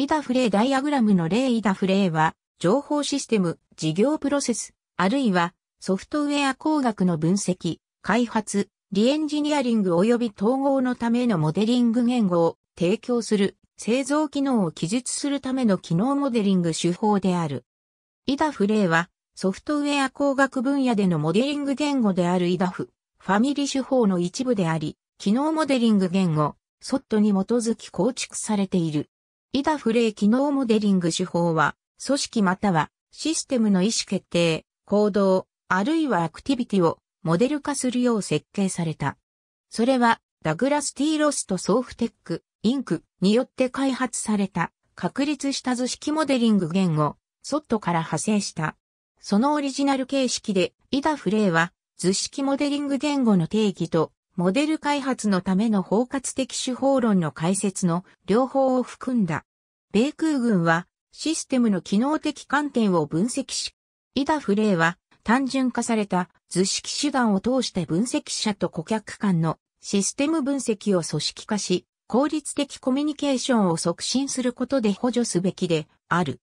イダフレーダイアグラムの例イダフレーは、情報システム、事業プロセス、あるいはソフトウェア工学の分析、開発、リエンジニアリング及び統合のためのモデリング言語を提供する製造機能を記述するための機能モデリング手法である。イダフレーはソフトウェア工学分野でのモデリング言語であるイダフ、ファミリ手法の一部であり、機能モデリング言語、ソットに基づき構築されている。イダフレー機能モデリング手法は、組織またはシステムの意思決定、行動、あるいはアクティビティをモデル化するよう設計された。それは、ダグラス・ティーロスとソーフテック、インクによって開発された確立した図式モデリング言語、ソットから派生した。そのオリジナル形式で、イダフレーは図式モデリング言語の定義とモデル開発のための包括的手法論の解説の両方を含んだ。米空軍はシステムの機能的観点を分析し、イダフレイは単純化された図式手段を通して分析者と顧客間のシステム分析を組織化し、効率的コミュニケーションを促進することで補助すべきである。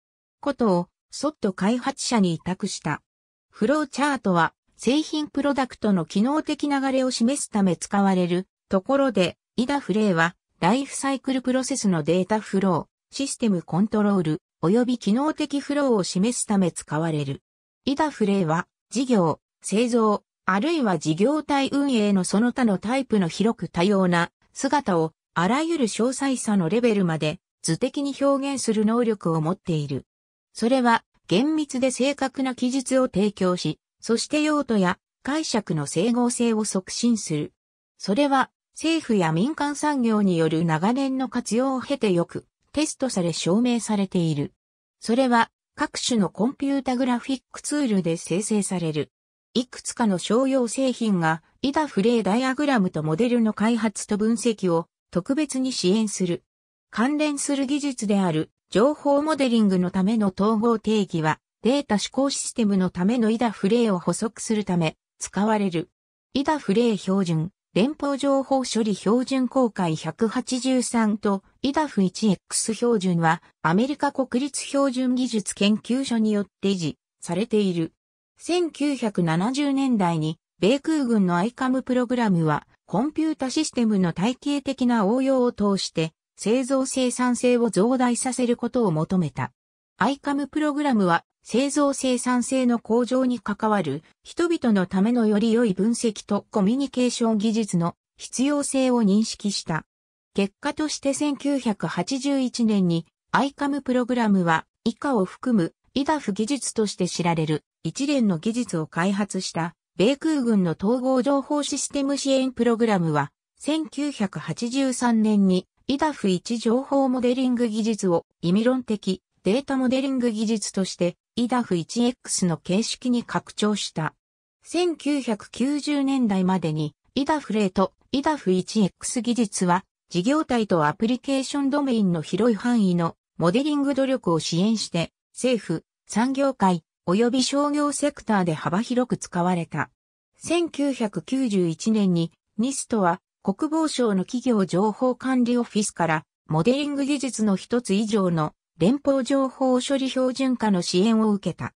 ことを、そっと開発者に委託した。フローチャートは、製品プロダクトの機能的流れを示すため使われるところで、イダフレーは、ライフサイクルプロセスのデータフロー、システムコントロール、及び機能的フローを示すため使われる。イダフレーは、事業、製造、あるいは事業体運営のその他のタイプの広く多様な姿をあらゆる詳細さのレベルまで図的に表現する能力を持っている。それは厳密で正確な記述を提供し、そして用途や解釈の整合性を促進する。それは政府や民間産業による長年の活用を経てよくテストされ証明されている。それは各種のコンピュータグラフィックツールで生成される。いくつかの商用製品がイダフレーダイアグラムとモデルの開発と分析を特別に支援する。関連する技術である情報モデリングのための統合定義はデータ指向システムのための IDA フレーを補足するため使われる。IDA フレー標準、連邦情報処理標準公開183と IDAF1X 標準はアメリカ国立標準技術研究所によって維持されている。1970年代に米空軍の ICAM プログラムはコンピュータシステムの体系的な応用を通して製造生産性を増大させることを求めた。ICAM プログラムは製造生産性の向上に関わる人々のためのより良い分析とコミュニケーション技術の必要性を認識した。結果として1981年に ICAM プログラムは以下を含むイダフ技術として知られる一連の技術を開発した米空軍の統合情報システム支援プログラムは1983年にイダフ1情報モデリング技術を意味論的データモデリング技術として IDAF1X の形式に拡張した。1990年代までに e d a f 例と e d a f 1 x 技術は事業体とアプリケーションドメインの広い範囲のモデリング努力を支援して政府、産業界及び商業セクターで幅広く使われた。1991年に NIST は国防省の企業情報管理オフィスからモデリング技術の一つ以上の連邦情報処理標準化の支援を受けた。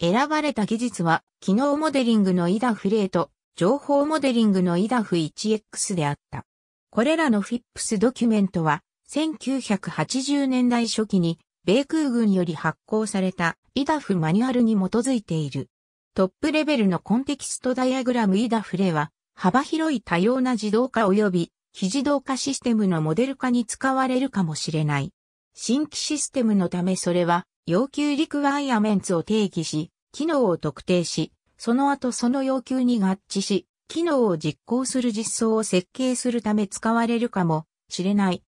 選ばれた技術は、機能モデリングのイダフ0と、情報モデリングのイダフ 1X であった。これらの FIPS ドキュメントは、1980年代初期に、米空軍より発行されたイダフマニュアルに基づいている。トップレベルのコンテキストダイアグラムイダフレは、幅広い多様な自動化及び非自動化システムのモデル化に使われるかもしれない。新規システムのためそれは要求リクワイアメンツを定義し、機能を特定し、その後その要求に合致し、機能を実行する実装を設計するため使われるかもしれない。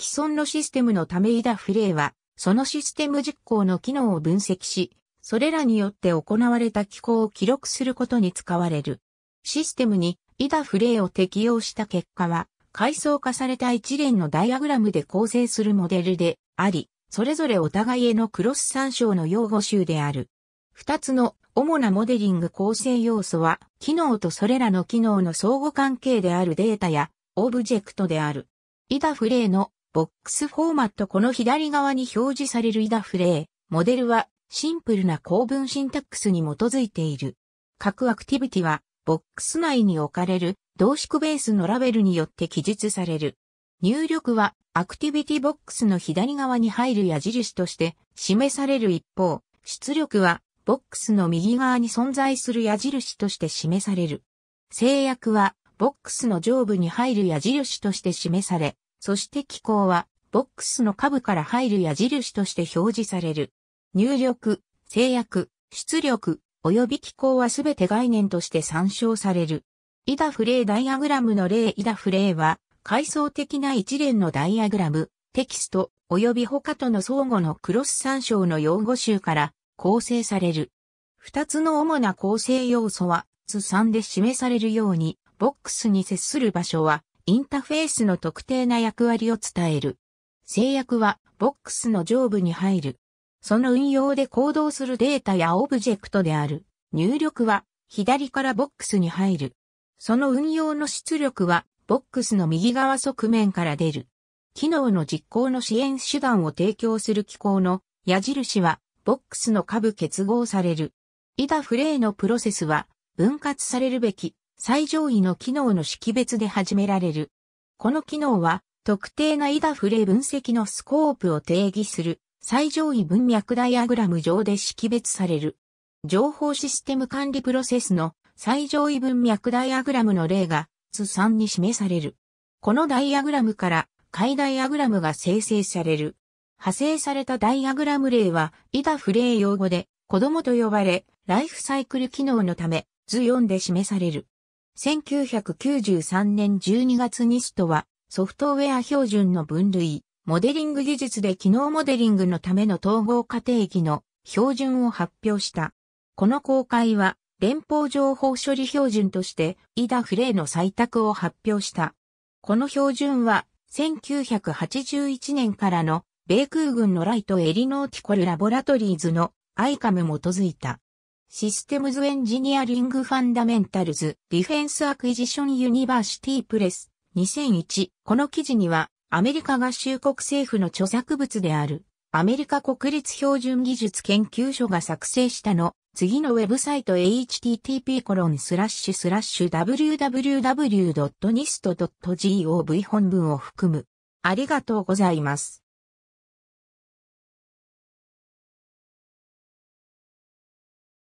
既存のシステムのためイダフレイは、そのシステム実行の機能を分析し、それらによって行われた機構を記録することに使われる。システムにイダフレイを適用した結果は、階層化された一連のダイアグラムで構成するモデルであり、それぞれお互いへのクロス参照の用語集である。二つの主なモデリング構成要素は、機能とそれらの機能の相互関係であるデータや、オブジェクトである。イダフレーのボックスフォーマットこの左側に表示されるイダフレー、モデルはシンプルな公文シンタックスに基づいている。各アクティビティはボックス内に置かれる同縮ベースのラベルによって記述される。入力はアクティビティボックスの左側に入る矢印として示される一方、出力はボックスの右側に存在する矢印として示される。制約はボックスの上部に入る矢印として示され、そして機構はボックスの下部から入る矢印として表示される。入力、制約、出力、及び機構はすべて概念として参照される。イダフレーダイアグラムの例イダフレーは、階層的な一連のダイアグラム、テキスト、及び他との相互のクロス参照の用語集から構成される。二つの主な構成要素は図3で示されるように、ボックスに接する場所はインターフェースの特定な役割を伝える。制約はボックスの上部に入る。その運用で行動するデータやオブジェクトである。入力は左からボックスに入る。その運用の出力はボックスの右側側面から出る。機能の実行の支援手段を提供する機構の矢印はボックスの下部結合される。イダフレーのプロセスは分割されるべき最上位の機能の識別で始められる。この機能は特定なイダフレー分析のスコープを定義する最上位文脈ダイアグラム上で識別される。情報システム管理プロセスの最上位文脈ダイアグラムの例がツ3に示される。このダイアグラムから、解ダイアグラムが生成される。派生されたダイアグラム例は、イダフレー用語で、子供と呼ばれ、ライフサイクル機能のため、図4で示される。1993年12月ニストは、ソフトウェア標準の分類、モデリング技術で機能モデリングのための統合過程域の標準を発表した。この公開は連邦情報処理標準として、イダ・フレイの採択を発表した。この標準は、1981年からの、米空軍のライトエリノーティコルラボラトリーズのイカム m 基づいた。システムズエンジニアリングファンダメンタルズディフェンスアクイジションユニバーシティプレス2001この記事にはアメリカ合衆国政府の著作物であるアメリカ国立標準技術研究所が作成したの次のウェブサイト http://www.nist.gov 本文を含む。ありがとうございます。